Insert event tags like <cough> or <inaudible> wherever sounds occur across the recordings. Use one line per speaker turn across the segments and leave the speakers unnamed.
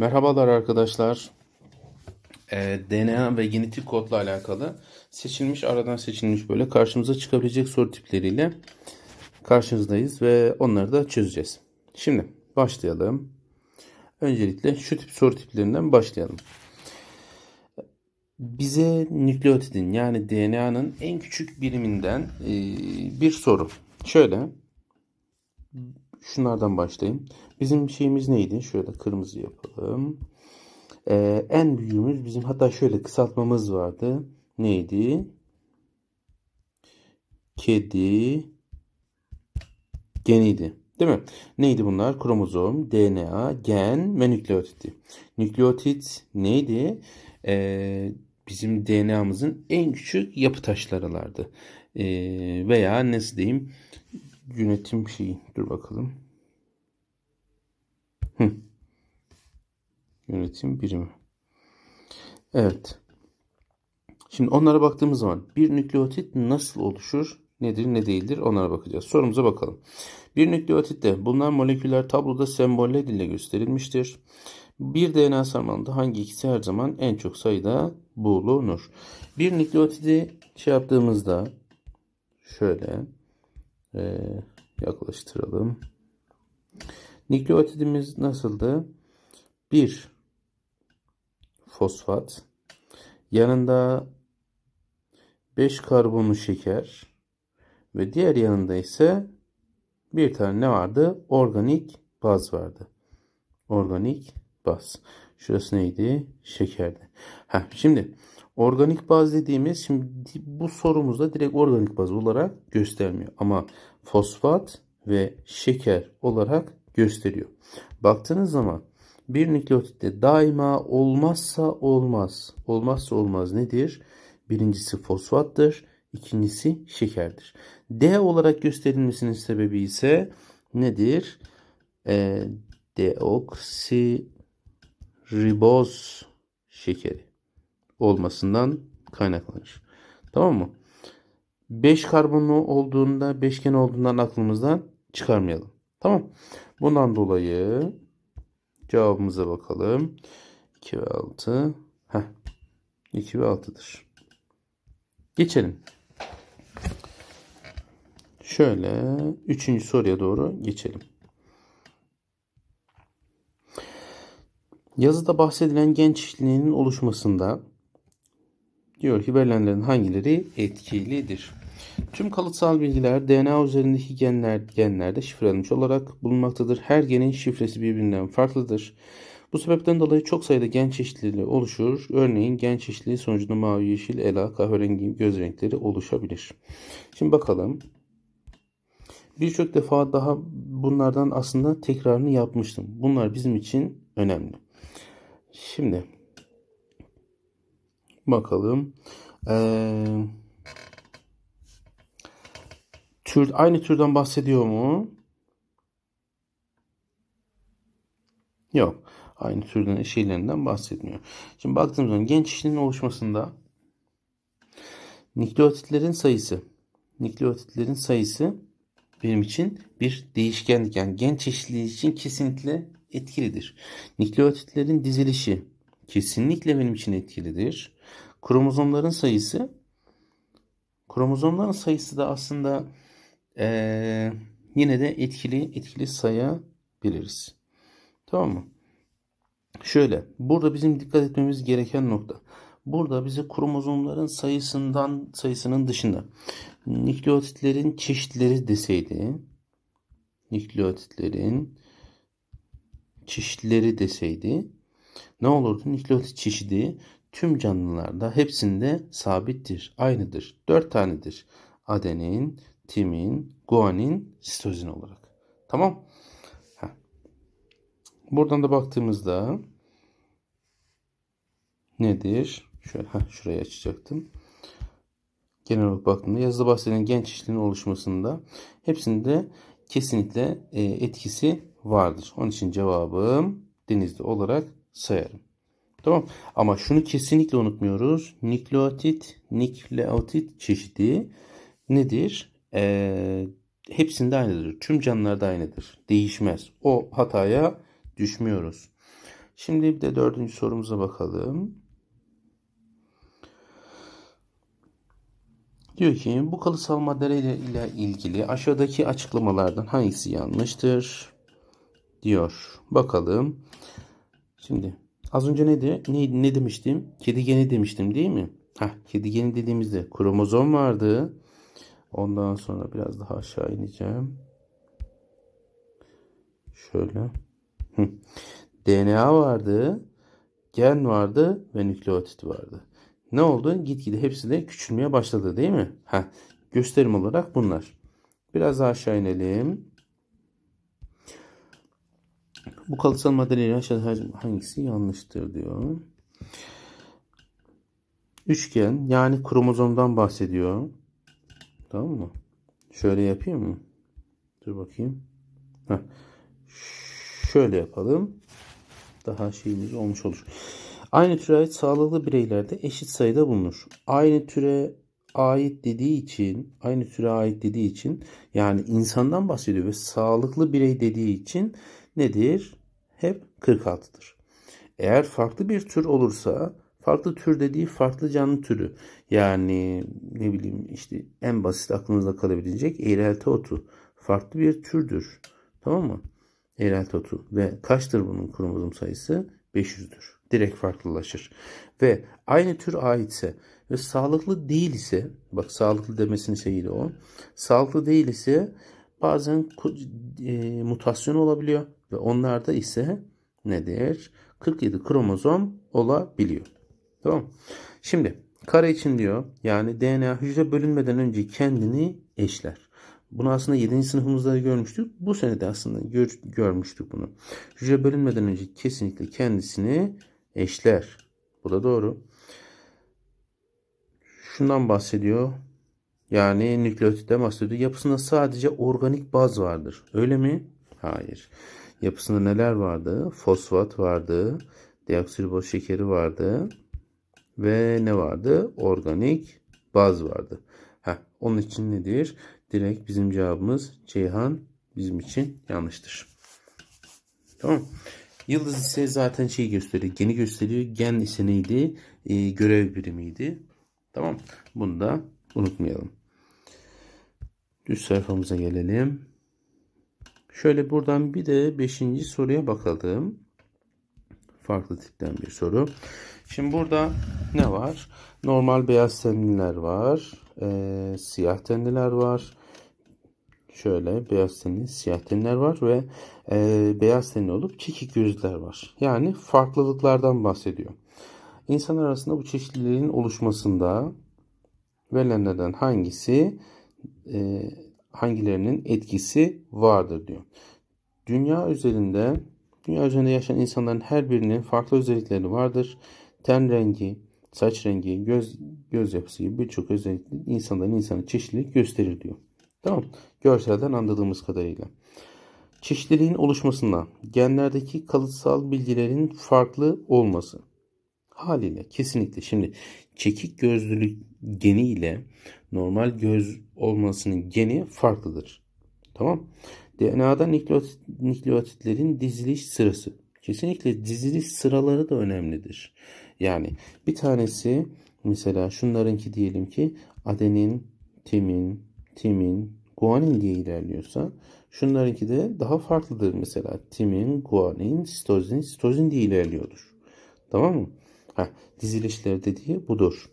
Merhabalar arkadaşlar. E, ee, DNA ve genetik kodla alakalı seçilmiş aradan seçilmiş böyle karşımıza çıkabilecek soru tipleriyle karşınızdayız ve onları da çözeceğiz. Şimdi başlayalım. Öncelikle şu tip soru tiplerinden başlayalım. Bize nükleotidin yani DNA'nın en küçük biriminden e, bir soru. Şöyle şunlardan başlayayım. Bizim şeyimiz neydi? Şöyle kırmızı yapalım. Ee, en büyüğümüz bizim hatta şöyle kısaltmamız vardı. Neydi? Kedi geniydi. Değil mi? Neydi bunlar? Kromozom, DNA, gen ve nükleotitti. Nükleotit neydi? Ee, bizim DNA'mızın en küçük yapı taşlarılardı. Ee, veya nasıl diyeyim? yönetim şeyi. Dur bakalım. Hı. Yönetim birimi. Evet. Şimdi onlara baktığımız zaman bir nükleotit nasıl oluşur? Nedir ne değildir onlara bakacağız. Sorumuza bakalım. Bir nükleotitte bulunan moleküller tabloda semboller ile gösterilmiştir. Bir DNA sarmalında hangi ikisi her zaman en çok sayıda bulunur? Bir nükleotidi şey yaptığımızda şöyle e, yaklaştıralım. Nükleotidimiz nasıldı? 1 fosfat yanında 5 karbonlu şeker ve diğer yanında ise bir tane ne vardı? Organik baz vardı. Organik baz. Şurası neydi? Şekerdi. Heh, şimdi Organik baz dediğimiz şimdi bu sorumuzda direkt organik baz olarak göstermiyor. Ama fosfat ve şeker olarak gösteriyor. Baktığınız zaman bir nükleotitte daima olmazsa olmaz. Olmazsa olmaz nedir? Birincisi fosfattır. ikincisi şekerdir. D olarak gösterilmesinin sebebi ise nedir? E, deoksiriboz şekeri olmasından kaynaklanır. Tamam mı? 5 karbonlu olduğunda beşgen olduğundan aklımızdan çıkarmayalım. Tamam. Bundan dolayı cevabımıza bakalım. 2 ve 6. Heh. 2 ve 6'dır. Geçelim. Şöyle 3. soruya doğru geçelim. Yazıda bahsedilen gen çeşitliliğinin oluşmasında Diyor ki verilenlerin hangileri etkilidir? Tüm kalıtsal bilgiler DNA üzerindeki genler, genlerde şifrelenmiş olarak bulunmaktadır. Her genin şifresi birbirinden farklıdır. Bu sebepten dolayı çok sayıda gen çeşitliliği oluşur. Örneğin gen çeşitliliği sonucunda mavi, yeşil, ela, kahverengi göz renkleri oluşabilir. Şimdi bakalım. Birçok defa daha bunlardan aslında tekrarını yapmıştım. Bunlar bizim için önemli. Şimdi Bakalım. Ee, tür, aynı türden bahsediyor mu? Yok. Aynı türden şeylerinden bahsetmiyor. Şimdi baktığımız zaman genç işinin oluşmasında nükleotitlerin sayısı nükleotitlerin sayısı benim için bir değişkenlik. Yani gen çeşitliliği için kesinlikle etkilidir. Nükleotitlerin dizilişi kesinlikle benim için etkilidir. Kromozomların sayısı kromozomların sayısı da aslında ee, yine de etkili etkili sayabiliriz. Tamam mı? Şöyle burada bizim dikkat etmemiz gereken nokta. Burada bize kromozomların sayısından sayısının dışında nükleotitlerin çeşitleri deseydi nükleotitlerin çeşitleri deseydi ne olurdu? Nükleotit çeşidi tüm canlılarda hepsinde sabittir, aynıdır. Dört tanedir. Adenin, timin, guanin, sitozin olarak. Tamam. Heh. Buradan da baktığımızda nedir? Şöyle heh, şurayı açacaktım. Genel olarak baktığımda yazıda bahsedilen genç işlerin oluşmasında hepsinde kesinlikle e, etkisi vardır. Onun için cevabım denizli olarak sayarım. Tamam ama şunu kesinlikle unutmuyoruz. Nükleotit, nükleotit çeşidi nedir? Ee, hepsinde aynıdır. Tüm canlılarda aynıdır. Değişmez. O hataya düşmüyoruz. Şimdi bir de dördüncü sorumuza bakalım. Diyor ki bu kalısal maddeler ile ilgili aşağıdaki açıklamalardan hangisi yanlıştır? Diyor. Bakalım. Şimdi Az önce neydi? Ne, ne demiştim? Kedi geni demiştim değil mi? Ha kedi geni dediğimizde kromozom vardı. Ondan sonra biraz daha aşağı ineceğim. Şöyle. DNA vardı. Gen vardı ve nükleotit vardı. Ne oldu? Gitgide hepsi de küçülmeye başladı değil mi? Ha gösterim olarak bunlar. Biraz daha aşağı inelim. Bu kalıtsal maddeleri aşağıda hangisi yanlıştır diyor. Üçgen yani kromozomdan bahsediyor. Tamam mı? Şöyle yapayım mı? Dur bakayım. Heh. Şöyle yapalım. Daha şeyimiz olmuş olur. Aynı türe ait sağlıklı bireylerde eşit sayıda bulunur. Aynı türe ait dediği için, aynı türe ait dediği için yani insandan bahsediyor ve sağlıklı birey dediği için nedir? Hep 46'dır. Eğer farklı bir tür olursa farklı tür dediği farklı canlı türü. Yani ne bileyim işte en basit aklınızda kalabilecek eğrelti otu. Farklı bir türdür. Tamam mı? Eğrelti otu. Ve kaçtır bunun kromozom sayısı? 500'dür. Direkt farklılaşır. Ve aynı tür aitse ve sağlıklı değil ise bak sağlıklı demesini şeyiyle o. Sağlıklı değil ise bazen e, mutasyon olabiliyor ve onlarda ise nedir? 47 kromozom olabiliyor. Tamam. Şimdi kare için diyor yani DNA hücre bölünmeden önce kendini eşler. Bunu aslında 7. sınıfımızda görmüştük. Bu sene de aslında gör, görmüştük bunu. Hücre bölünmeden önce kesinlikle kendisini eşler. Bu da doğru. Şundan bahsediyor. Yani nükleotitten bahsediyor. Yapısında sadece organik baz vardır. Öyle mi? Hayır. Yapısında neler vardı? Fosfat vardı, deoksiriboz şekeri vardı ve ne vardı? Organik baz vardı. Heh, onun için nedir? Direkt bizim cevabımız Ceyhan bizim için yanlıştır. Tamam. Yıldız ise zaten şey gösteriyor. Geni gösteriyor. Gen ise neydi? Ee, görev birimiydi. Tamam. Bunu da unutmayalım. Düz sayfamıza gelelim. Şöyle buradan bir de 5. soruya bakalım. Farklı tipten bir soru. Şimdi burada ne var? Normal beyaz tenliler var. E, siyah tenliler var. Şöyle beyaz tenli, siyah tenliler var ve e, beyaz tenli olup çekik gözler var. Yani farklılıklardan bahsediyor. İnsan arasında bu çeşitliliğin oluşmasında verilenlerden hangisi e, hangilerinin etkisi vardır diyor. Dünya üzerinde dünya üzerinde yaşayan insanların her birinin farklı özellikleri vardır. Ten rengi, saç rengi, göz göz yapısı gibi birçok özellik insanların insana çeşitlilik gösterir diyor. Tamam. Görselden anladığımız kadarıyla. Çeşitliliğin oluşmasında genlerdeki kalıtsal bilgilerin farklı olması haliyle kesinlikle şimdi çekik gözlülük geni ile normal göz olmasının geni farklıdır. Tamam. DNA'da nükleotit, nükleotitlerin diziliş sırası. Kesinlikle diziliş sıraları da önemlidir. Yani bir tanesi mesela şunlarınki diyelim ki adenin, timin, timin, guanin diye ilerliyorsa şunlarınki de daha farklıdır mesela. Timin, guanin, sitozin, sitozin diye ilerliyordur. Tamam mı? Heh, dizilişleri dediği budur.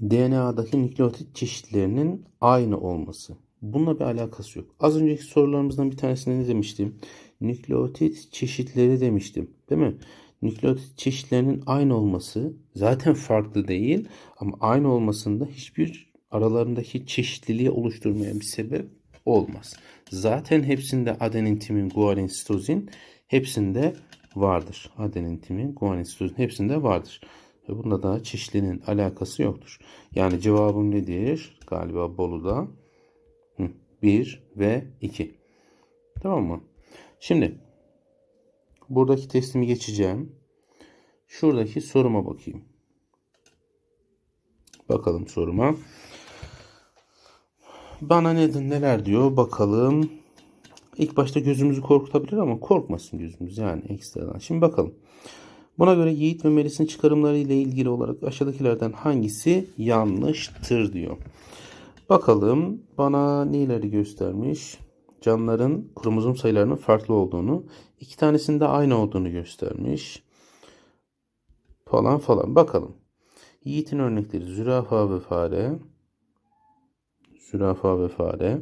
DNA'daki nükleotit çeşitlerinin aynı olması. Bununla bir alakası yok. Az önceki sorularımızdan bir tanesinde ne demiştim? Nükleotit çeşitleri demiştim. Değil mi? Nükleotit çeşitlerinin aynı olması zaten <laughs> farklı değil ama aynı olmasında hiçbir aralarındaki çeşitliliği oluşturmaya bir sebep olmaz. Zaten hepsinde adenin, timin, guanin, sitozin hepsinde vardır. Adenin, timin, guanin, sitozun hepsinde vardır. Ve bunda da çişlinin alakası yoktur. Yani cevabım nedir? Galiba Bolu'da 1 ve 2. Tamam mı? Şimdi buradaki testimi geçeceğim. Şuradaki soruma bakayım. Bakalım soruma. Bana nedir neler diyor bakalım. İlk başta gözümüzü korkutabilir ama korkmasın gözümüz yani ekstradan. Şimdi bakalım. Buna göre Yiğit ve Melis'in çıkarımları ile ilgili olarak aşağıdakilerden hangisi yanlıştır diyor. Bakalım bana neleri göstermiş? Canların kromozom sayılarının farklı olduğunu, iki tanesinde aynı olduğunu göstermiş. Falan falan. Bakalım. Yiğit'in örnekleri zürafa ve fare. Zürafa ve fare.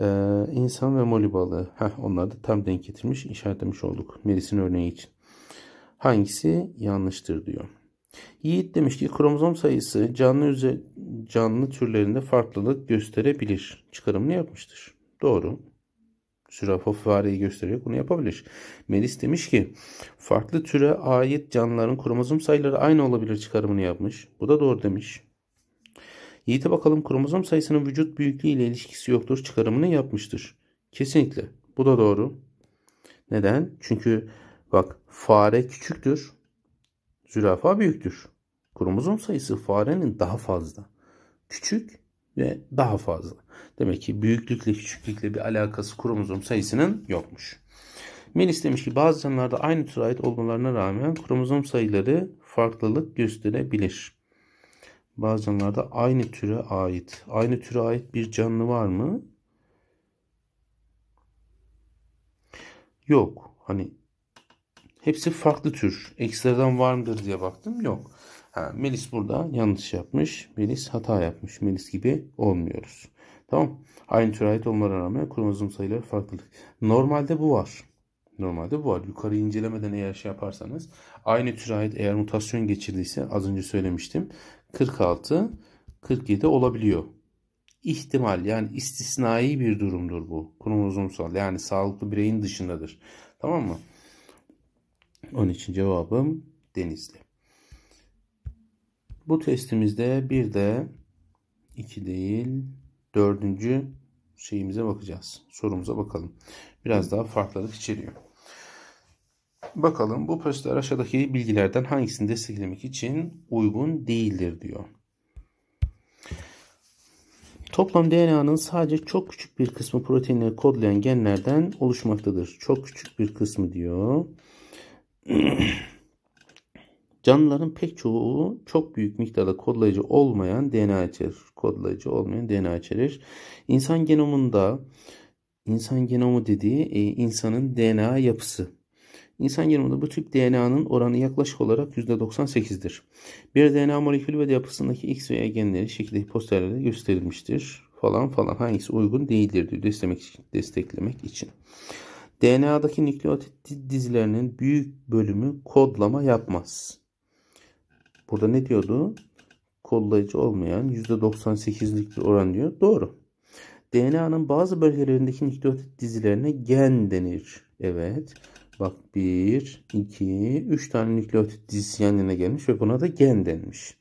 Ee, insan ve moli balığı. Heh, onlar da tam denk getirmiş, işaretlemiş olduk. Melis'in örneği için. Hangisi yanlıştır diyor. Yiğit demiş ki kromozom sayısı canlı üze, canlı türlerinde farklılık gösterebilir. Çıkarımını yapmıştır. Doğru. Zürafa fareyi göstererek bunu yapabilir. Melis demiş ki farklı türe ait canlıların kromozom sayıları aynı olabilir çıkarımını yapmış. Bu da doğru demiş. Yiğit'e bakalım kromozom sayısının vücut büyüklüğü ile ilişkisi yoktur çıkarımını yapmıştır. Kesinlikle. Bu da doğru. Neden? Çünkü bak fare küçüktür. Zürafa büyüktür. Kromozom sayısı farenin daha fazla. Küçük ve daha fazla. Demek ki büyüklükle küçüklükle bir alakası kromozom sayısının yokmuş. Melis demiş ki bazı canlılarda aynı türe ait olmalarına rağmen kromozom sayıları farklılık gösterebilir. Bazenlerde aynı türe ait. Aynı türe ait bir canlı var mı? Yok. Hani hepsi farklı tür. Ekstradan var mıdır diye baktım. Yok. Ha, Melis burada yanlış yapmış. Melis hata yapmış. Melis gibi olmuyoruz. Tamam. Aynı türe ait olmalarına rağmen kromozom sayıları farklılık. Normalde bu var. Normalde bu var. Yukarı incelemeden eğer şey yaparsanız Aynı tür ait eğer mutasyon geçirdiyse az önce söylemiştim. 46, 47 olabiliyor. İhtimal yani istisnai bir durumdur bu. Kromozomsal yani sağlıklı bireyin dışındadır. Tamam mı? Onun için cevabım denizli. Bu testimizde bir de 2 değil 4. şeyimize bakacağız. Sorumuza bakalım. Biraz daha farklılık içeriyor. Bakalım bu prosedür aşağıdaki bilgilerden hangisini desteklemek için uygun değildir diyor. Toplam DNA'nın sadece çok küçük bir kısmı proteinleri kodlayan genlerden oluşmaktadır. Çok küçük bir kısmı diyor. <clears throat> Canlıların pek çoğu çok büyük miktarda kodlayıcı olmayan DNA içerir. Kodlayıcı olmayan DNA içerir. İnsan genomunda insan genomu dediği e, insanın DNA yapısı. İnsan genomunda bu tip DNA'nın oranı yaklaşık olarak %98'dir. Bir DNA molekülü ve de yapısındaki X veya genleri şekilde posterlerde gösterilmiştir. Falan falan hangisi uygun değildir diyor desteklemek için. Desteklemek için. DNA'daki nükleotit dizilerinin büyük bölümü kodlama yapmaz. Burada ne diyordu? Kodlayıcı olmayan %98'lik bir oran diyor. Doğru. DNA'nın bazı bölgelerindeki nükleotit dizilerine gen denir. Evet. Bak 1, 2, 3 tane nükleotit dizisi yan yana gelmiş ve buna da gen denmiş.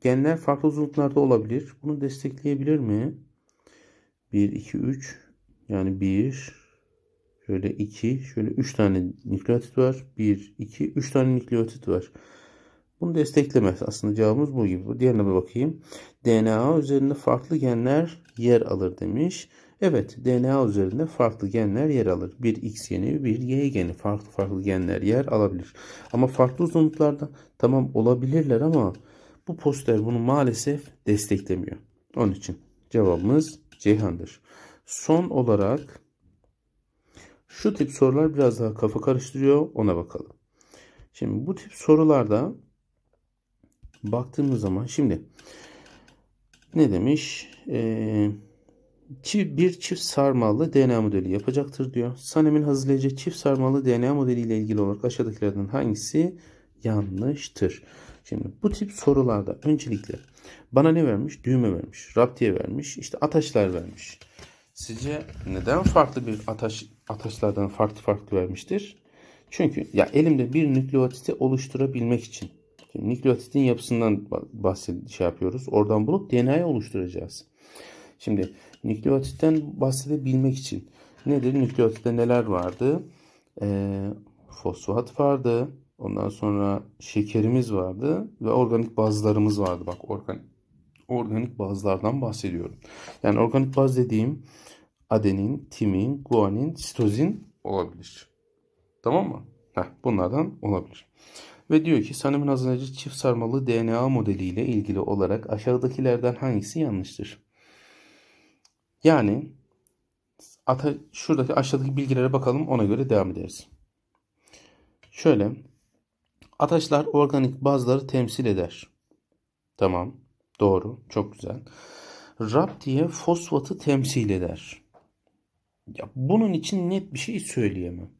Genler farklı uzunluklarda olabilir. Bunu destekleyebilir mi? 1, 2, 3 yani 1 şöyle 2 şöyle 3 tane nükleotit var. 1, 2, 3 tane nükleotit var. Bunu desteklemez. Aslında cevabımız bu gibi. Diğerine bir bakayım. DNA üzerinde farklı genler yer alır demiş. Evet DNA üzerinde farklı genler yer alır. Bir X geni bir Y geni farklı farklı genler yer alabilir. Ama farklı uzunluklarda tamam olabilirler ama bu poster bunu maalesef desteklemiyor. Onun için cevabımız Ceyhan'dır. Son olarak şu tip sorular biraz daha kafa karıştırıyor ona bakalım. Şimdi bu tip sorularda baktığımız zaman şimdi ne demiş? Eee bir çift sarmallı DNA modeli yapacaktır diyor. Sanem'in hazırlayacağı çift sarmallı DNA modeli ile ilgili olarak aşağıdakilerden hangisi yanlıştır? Şimdi bu tip sorularda öncelikle bana ne vermiş? Düğme vermiş, raptiye vermiş, işte ataşlar vermiş. Sizce neden farklı bir ataş ataşlardan farklı farklı vermiştir? Çünkü ya elimde bir nükleotiti oluşturabilmek için Şimdi nükleotitin yapısından bahsediyoruz, şey yapıyoruz. Oradan bulup DNA'yı oluşturacağız. Şimdi Nükleotitten bahsedebilmek için nedir? Nükleotitte neler vardı? E, fosfat vardı. Ondan sonra şekerimiz vardı ve organik bazlarımız vardı. Bak organik organik bazlardan bahsediyorum. Yani organik baz dediğim adenin, timin, guanin, sitozin olabilir. Tamam mı? Heh, bunlardan olabilir. Ve diyor ki sanımın hazırlayıcı çift sarmalı DNA modeliyle ilgili olarak aşağıdakilerden hangisi yanlıştır? Yani ata, şuradaki aşağıdaki bilgilere bakalım ona göre devam ederiz. Şöyle ataşlar organik bazları temsil eder. Tamam. Doğru. Çok güzel. diye fosfatı temsil eder. Ya bunun için net bir şey söyleyemem.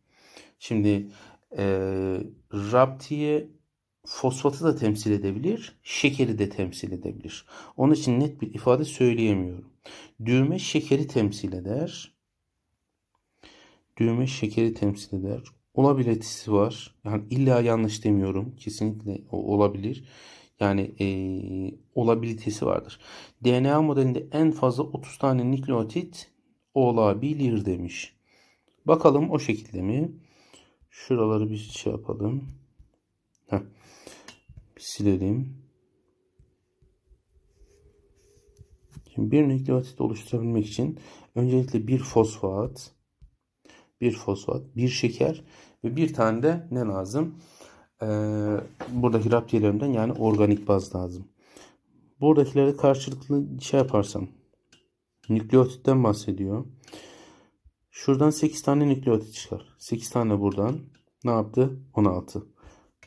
Şimdi e, raptiye fosfatı da temsil edebilir, şekeri de temsil edebilir. Onun için net bir ifade söyleyemiyorum. Düğme şekeri temsil eder. Düğme şekeri temsil eder. Olabiletisi var. Yani illa yanlış demiyorum. Kesinlikle olabilir. Yani e, olabilitesi vardır. DNA modelinde en fazla 30 tane nükleotit olabilir demiş. Bakalım o şekilde mi? Şuraları bir şey yapalım. Heh. Bir silelim. Şimdi bir nükleotit oluşturabilmek için öncelikle bir fosfat, bir fosfat, bir şeker ve bir tane de ne lazım? Ee, buradaki raptiyelerimden yani organik baz lazım. Buradakileri karşılıklı şey yaparsam nükleotitten bahsediyor. Şuradan 8 tane nükleotit çıkar. 8 tane buradan ne yaptı? 16.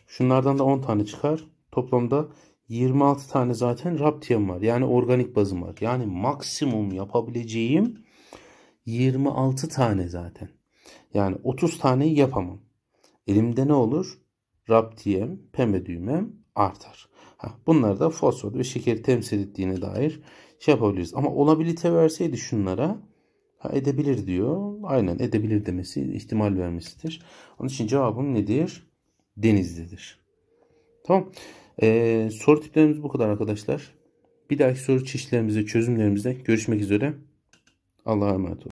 Şunlardan da 10 tane çıkar. Toplamda 26 tane zaten raptiyam var. Yani organik bazım var. Yani maksimum yapabileceğim 26 tane zaten. Yani 30 taneyi yapamam. Elimde ne olur? Raptiyem, pembe düğmem artar. bunlar da fosfor ve şeker temsil ettiğine dair şey yapabiliriz. Ama olabilite verseydi şunlara ha, edebilir diyor. Aynen edebilir demesi ihtimal vermesidir. Onun için cevabım nedir? Denizlidir. Tamam. Ee, soru tiplerimiz bu kadar arkadaşlar. Bir dahaki soru çeşitlerimizde çözümlerimizde görüşmek üzere. Allah'a emanet olun.